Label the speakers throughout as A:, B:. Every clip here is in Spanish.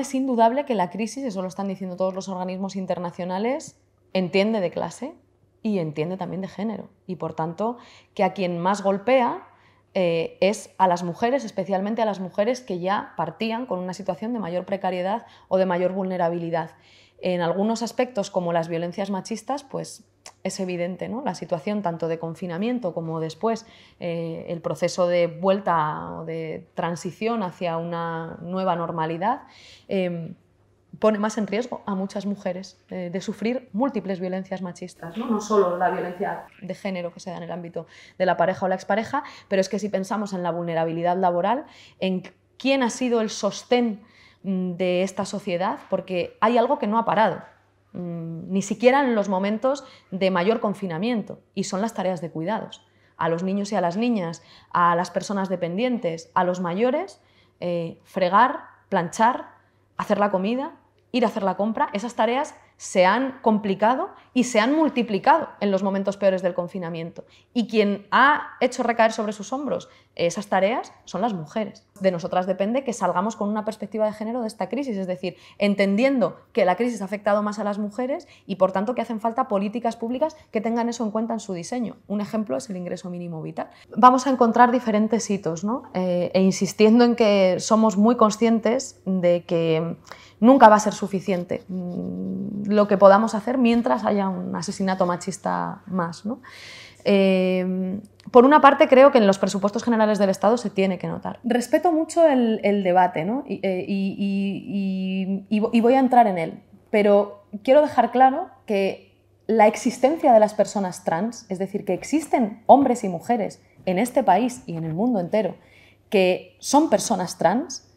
A: Es indudable que la crisis, eso lo están diciendo todos los organismos internacionales, entiende de clase y entiende también de género. Y por tanto, que a quien más golpea eh, es a las mujeres, especialmente a las mujeres que ya partían con una situación de mayor precariedad o de mayor vulnerabilidad. En algunos aspectos, como las violencias machistas, pues es evidente ¿no? la situación tanto de confinamiento como después eh, el proceso de vuelta o de transición hacia una nueva normalidad. Em, pone más en riesgo a muchas mujeres eh, de sufrir múltiples violencias machistas, ¿no? ¿no? solo la violencia de género que se da en el ámbito de la pareja o la expareja, pero es que si pensamos en la vulnerabilidad laboral, en quién ha sido el sostén Mm, de esta sociedad porque hay algo que no ha parado, mm, ni siquiera en los momentos de mayor confinamiento, y son las tareas de cuidados. A los niños y a las niñas, a las personas dependientes, a los mayores, eh, fregar, planchar, hacer la comida, ir a hacer la compra, esas tareas se han complicado y se han multiplicado en los momentos peores del confinamiento. Y quien ha hecho recaer sobre sus hombros esas tareas son las mujeres. De nosotras depende que salgamos con una perspectiva de género de esta crisis, es decir, entendiendo que la crisis ha afectado más a las mujeres y por tanto que hacen falta políticas públicas que tengan eso en cuenta en su diseño. Un ejemplo es el ingreso mínimo vital. Vamos a encontrar diferentes hitos eh, e insistiendo en que somos muy conscientes de que nunca va a ser suficiente lo que podamos hacer mientras haya un asesinato machista más. Eh, por una parte, creo que en los presupuestos generales del Estado se tiene que notar. Respeto mucho el, debate eh, y, voy a entrar en él, pero quiero dejar claro que la existencia de las personas trans, es decir, que existen hombres y mujeres en este país y en el mundo entero que son personas trans,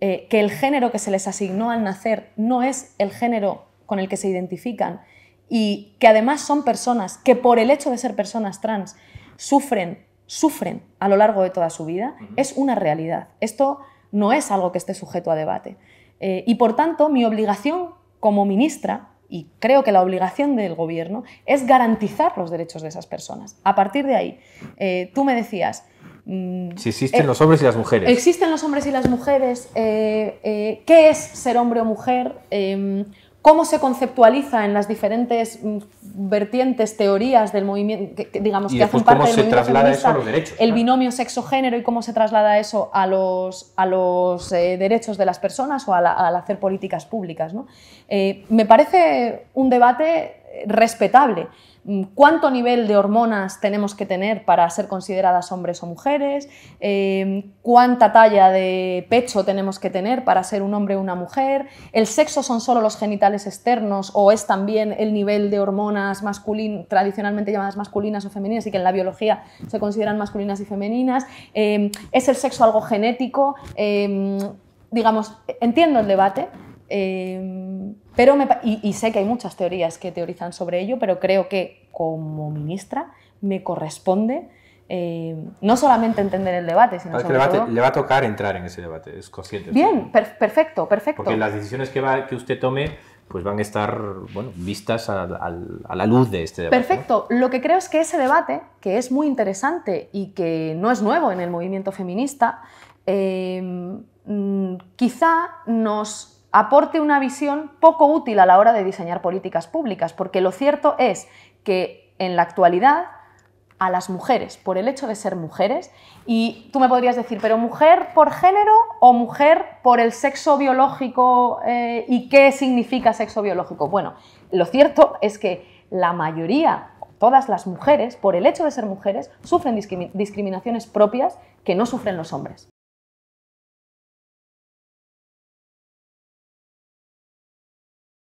A: eh, que el género que se les asignó al nacer no es el género con el que se identifican y que además son personas que por el hecho de ser personas trans sufren, sufren a lo largo de toda su vida, es una realidad. Esto no es algo que esté sujeto a debate. Eh, y por tanto, mi obligación como ministra, y creo que la obligación del gobierno, es garantizar los derechos de esas personas. A partir de ahí, eh, tú me decías... Mm, si existen eh, los hombres y las mujeres. Existen los hombres y las mujeres. ¿Qué es ser hombre o mujer? Em, cómo se conceptualiza en las diferentes mm, vertientes, teorías del movimiento, digamos, que hacen parte del movimiento feminista, el binomio sexo-género y cómo se traslada eso a los, a los eh, derechos de las personas o al hacer políticas públicas. Eh, me parece un debate respetable. ¿Cuánto nivel de hormonas tenemos que tener para ser consideradas hombres o mujeres? Eh, ¿Cuánta talla de pecho tenemos que tener para ser un hombre o una mujer? ¿El sexo son solo los genitales externos o es también el nivel de hormonas tradicionalmente llamadas masculinas o femeninas y que en la biología se consideran masculinas y femeninas? Eh, ¿Es el sexo algo genético? Eh, digamos, entiendo el debate, Em, pero y, sé que hay muchas teorías que teorizan sobre ello, pero creo que como ministra me corresponde em, no solamente entender el debate, sino sobre le, va, a tocar entrar en ese debate, es consciente. Bien, perfecto, perfecto. Porque las decisiones que, que usted tome pues van a estar bueno, vistas a, la luz de este debate. Perfecto. Lo que creo es que ese debate, que es muy interesante y que no es nuevo en el movimiento feminista, em, mm, quizá nos aporte una visión poco útil a la hora de diseñar políticas públicas, porque lo cierto es que en la actualidad a las mujeres, por el hecho de ser mujeres, y tú me podrías decir, pero mujer por género o mujer por el sexo biológico eh, y qué significa sexo biológico. Bueno, lo cierto es que la mayoría todas las mujeres, por el hecho de ser mujeres, sufren discriminaciones propias que no sufren los hombres.